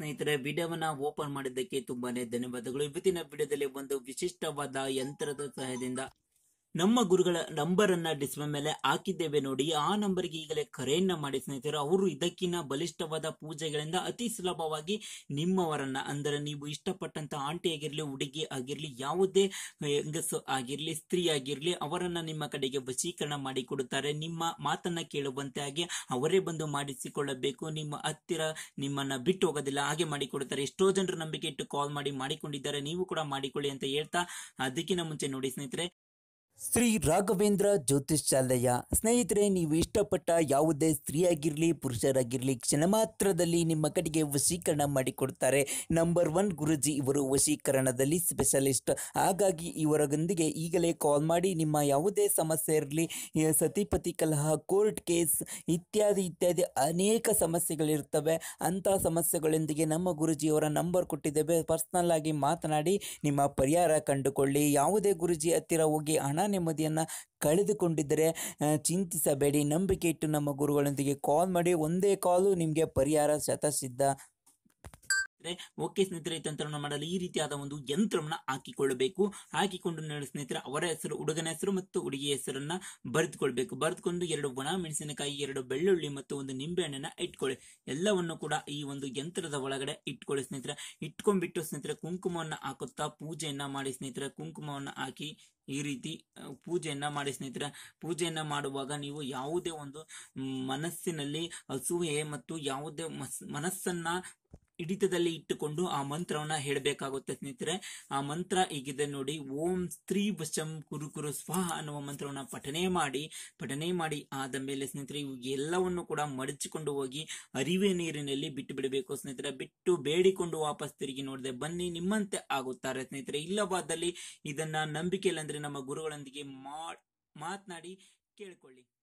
ಸ್ನೇಹಿತರೆ ವಿಡಿಯೋವನ್ನ ಓಪನ್ ಮಾಡಿದ್ದಕ್ಕೆ ತುಂಬಾನೇ ಧನ್ಯವಾದಗಳು ಇವತ್ತಿನ ವಿಡಿಯೋದಲ್ಲಿ ಒಂದು ವಿಶಿಷ್ಟವಾದ ಯಂತ್ರದ ಸಹಾಯದಿಂದ ನಮ್ಮ ಗುರುಗಳ ನಂಬರನ್ನ ಡಿಸ್ಪ್ಲೇ ಮೇಲೆ ಹಾಕಿದ್ದೇವೆ ನೋಡಿ ಆ ನಂಬರ್ಗೆ ಈಗಲೇ ಕರೆಯನ್ನ ಮಾಡಿ ಸ್ನೇಹಿತರು ಅವರು ಇದಕ್ಕಿನ್ನ ಬಲಿಷ್ಠವಾದ ಪೂಜೆಗಳಿಂದ ಅತಿ ಸುಲಭವಾಗಿ ನಿಮ್ಮವರನ್ನ ಅಂದರೆ ನೀವು ಇಷ್ಟಪಟ್ಟಂತ ಆಂಟಿ ಆಗಿರ್ಲಿ ಹುಡುಗಿ ಆಗಿರ್ಲಿ ಯಾವುದೇ ಹೆಂಗಸು ಆಗಿರ್ಲಿ ಸ್ತ್ರೀ ಆಗಿರ್ಲಿ ಅವರನ್ನ ನಿಮ್ಮ ಕಡೆಗೆ ವಶೀಕರಣ ಮಾಡಿಕೊಡುತ್ತಾರೆ ನಿಮ್ಮ ಮಾತನ್ನ ಕೇಳುವಂತೆ ಹಾಗೆ ಅವರೇ ಬಂದು ಮಾಡಿಸಿಕೊಳ್ಳಬೇಕು ನಿಮ್ಮ ಹತ್ತಿರ ನಿಮ್ಮನ್ನ ಬಿಟ್ಟು ಹೋಗೋದಿಲ್ಲ ಹಾಗೆ ಮಾಡಿಕೊಡುತ್ತಾರೆ ಎಷ್ಟೋ ಜನರು ನಂಬಿಕೆ ಇಟ್ಟು ಕಾಲ್ ಮಾಡಿ ಮಾಡಿಕೊಂಡಿದ್ದಾರೆ ನೀವು ಕೂಡ ಮಾಡಿಕೊಳ್ಳಿ ಅಂತ ಹೇಳ್ತಾ ಅದಕ್ಕಿಂತ ಮುಂಚೆ ನೋಡಿ ಸ್ನೇಹಿತರೆ ಶ್ರೀ ರಾಘವೇಂದ್ರ ಜ್ಯೋತಿಷ್ಯಾಲಯ ಸ್ನೇಹಿತರೆ ನೀವು ಇಷ್ಟಪಟ್ಟ ಯಾವುದೇ ಸ್ತ್ರೀಯಾಗಿರಲಿ ಪುರುಷರಾಗಿರಲಿ ಕ್ಷಣ ಮಾತ್ರದಲ್ಲಿ ನಿಮ್ಮ ಕಡೆಗೆ ವಶೀಕರಣ ಮಾಡಿಕೊಡ್ತಾರೆ ನಂಬರ್ ಒನ್ ಗುರುಜಿ ಇವರು ವಶೀಕರಣದಲ್ಲಿ ಸ್ಪೆಷಲಿಸ್ಟ್ ಹಾಗಾಗಿ ಇವರೊಂದಿಗೆ ಈಗಲೇ ಕಾಲ್ ಮಾಡಿ ನಿಮ್ಮ ಯಾವುದೇ ಸಮಸ್ಯೆ ಇರಲಿ ಸತಿಪತಿ ಕಲಹ ಕೋರ್ಟ್ ಕೇಸ್ ಇತ್ಯಾದಿ ಇತ್ಯಾದಿ ಅನೇಕ ಸಮಸ್ಯೆಗಳಿರ್ತವೆ ಅಂಥ ಸಮಸ್ಯೆಗಳೊಂದಿಗೆ ನಮ್ಮ ಗುರುಜಿಯವರ ನಂಬರ್ ಕೊಟ್ಟಿದ್ದೇವೆ ಪರ್ಸ್ನಲ್ ಆಗಿ ಮಾತನಾಡಿ ನಿಮ್ಮ ಪರಿಹಾರ ಕಂಡುಕೊಳ್ಳಿ ಯಾವುದೇ ಗುರುಜಿ ಹತ್ತಿರ ಹೋಗಿ ಹಣ ನೆಮ್ಮದಿಯನ್ನು ಕಳೆದುಕೊಂಡಿದ್ದರೆ ಚಿಂತಿಸಬೇಡಿ ನಂಬಿಕೆ ಇಟ್ಟು ನಮ್ಮ ಗುರುಗಳೊಂದಿಗೆ ಕಾಲ್ ಮಾಡಿ ಒಂದೇ ಕಾಲು ನಿಮಗೆ ಪರಿಹಾರ ಶತಸಿದ್ಧ ಓಕೆ ಸ್ನೇಹಿತರೆ ತಂತ್ರವನ್ನು ಮಾಡಲು ಈ ರೀತಿಯಾದ ಒಂದು ಯಂತ್ರವನ್ನ ಹಾಕಿಕೊಳ್ಳಬೇಕು ಹಾಕಿಕೊಂಡು ಸ್ನೇಹಿತರೆ ಅವರ ಹೆಸರು ಹುಡುಗನ ಹೆಸರು ಮತ್ತು ಹುಡುಗಿಯ ಹೆಸರನ್ನ ಬರೆದುಕೊಳ್ಬೇಕು ಬರೆದುಕೊಂಡು ಎರಡು ಒಣ ಮೆಣಸಿನಕಾಯಿ ಎರಡು ಬೆಳ್ಳುಳ್ಳಿ ಮತ್ತು ಒಂದು ನಿಂಬೆಹಣ್ಣನ್ನ ಇಟ್ಕೊಳ್ಳಿ ಎಲ್ಲವನ್ನು ಕೂಡ ಈ ಒಂದು ಯಂತ್ರದ ಒಳಗಡೆ ಇಟ್ಕೊಳ್ಳಿ ಸ್ನೇಹಿತರೆ ಇಟ್ಕೊಂಡ್ಬಿಟ್ಟು ಸ್ನೇಹಿತರೆ ಕುಂಕುಮವನ್ನ ಹಾಕುತ್ತಾ ಪೂಜೆಯನ್ನ ಮಾಡಿ ಸ್ನೇಹಿತರ ಕುಂಕುಮವನ್ನ ಹಾಕಿ ಈ ರೀತಿ ಪೂಜೆಯನ್ನ ಮಾಡಿ ಸ್ನೇಹಿತರೆ ಪೂಜೆಯನ್ನ ಮಾಡುವಾಗ ನೀವು ಯಾವುದೇ ಒಂದು ಮನಸ್ಸಿನಲ್ಲಿ ಅಸೂಯೆ ಮತ್ತು ಯಾವುದೇ ಮನಸ್ಸನ್ನ ಹಿಡಿತದಲ್ಲಿ ಇಟ್ಟುಕೊಂಡು ಆ ಮಂತ್ರವನ್ನ ಹೇಳಬೇಕಾಗುತ್ತೆ ಸ್ನೇಹಿತರೆ ಆ ಮಂತ್ರ ಈಗಿದೆ ನೋಡಿ ಓಂ ಸ್ತ್ರೀ ಬಶಂ ಕುರುಕುರು ಸ್ವಾಹ ಅನ್ನುವ ಮಂತ್ರವನ್ನ ಪಠನೆ ಮಾಡಿ ಪಠನೆ ಮಾಡಿ ಆದ ಮೇಲೆ ಸ್ನೇಹಿತರೆ ಇವು ಎಲ್ಲವನ್ನು ಕೂಡ ಮಡಚಿಕೊಂಡು ಹೋಗಿ ಅರಿವೆ ನೀರಿನಲ್ಲಿ ಬಿಟ್ಟು ಬಿಡಬೇಕು ಸ್ನೇಹಿತರೆ ಬಿಟ್ಟು ಬೇಡಿಕೊಂಡು ವಾಪಸ್ ತಿರುಗಿ ನೋಡದೆ ಬನ್ನಿ ನಿಮ್ಮಂತೆ ಆಗುತ್ತಾರೆ ಸ್ನೇಹಿತರೆ ಇಲ್ಲವಾದಲ್ಲಿ ಇದನ್ನ ನಂಬಿಕೆ ಇಲ್ಲಂದ್ರೆ ನಮ್ಮ ಗುರುಗಳೊಂದಿಗೆ ಮಾತನಾಡಿ ಕೇಳಿಕೊಳ್ಳಿ